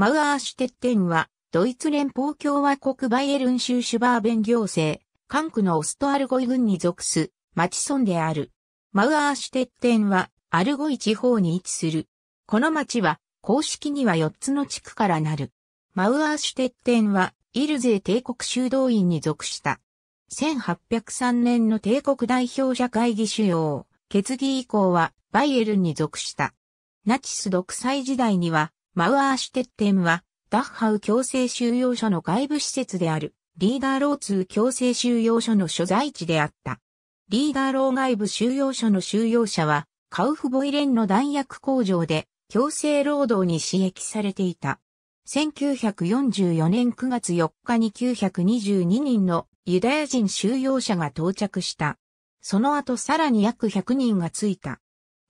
マウアーシュテッテンは、ドイツ連邦共和国バイエルン州シュバーベン行政、管区のオストアルゴイ郡に属す、町村である。マウアーシュテッテンは、アルゴイ地方に位置する。この町は、公式には4つの地区からなる。マウアーシュテッテンは、イルゼ帝国修道院に属した。1803年の帝国代表者会議主要、決議以降は、バイエルンに属した。ナチス独裁時代には、マウアーシュテッテンは、ダッハウ強制収容所の外部施設である、リーダーロー2強制収容所の所在地であった。リーダーロー外部収容所の収容者は、カウフボイレンの弾薬工場で、強制労働に刺激されていた。1944年9月4日に922人のユダヤ人収容者が到着した。その後さらに約100人がついた。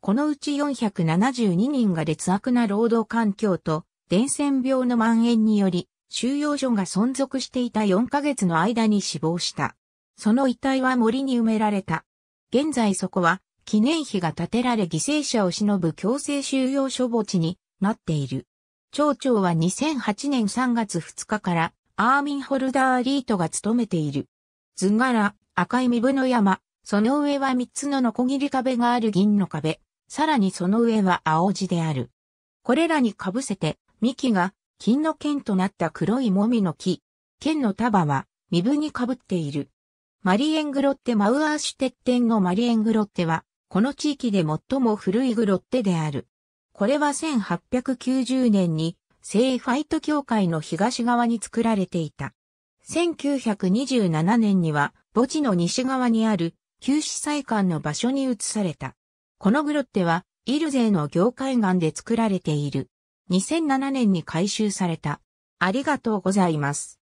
このうち472人が劣悪な労働環境と伝染病の蔓延により収容所が存続していた4ヶ月の間に死亡した。その遺体は森に埋められた。現在そこは記念碑が建てられ犠牲者を忍ぶ強制収容所墓地になっている。町長は2008年3月2日からアーミンホルダーリートが務めている。図柄、赤い身分の山、その上は3つのノコギリ壁がある銀の壁。さらにその上は青地である。これらにかぶせて、幹が金の剣となった黒いもみの木。剣の束は身分にかぶっている。マリエングロッテマウアーシュテッテンのマリエングロッテは、この地域で最も古いグロッテである。これは1890年に、聖ファイト教会の東側に作られていた。1927年には、墓地の西側にある、旧市祭館の場所に移された。このグロッテは、イルゼーの業界岩で作られている。2007年に改修された。ありがとうございます。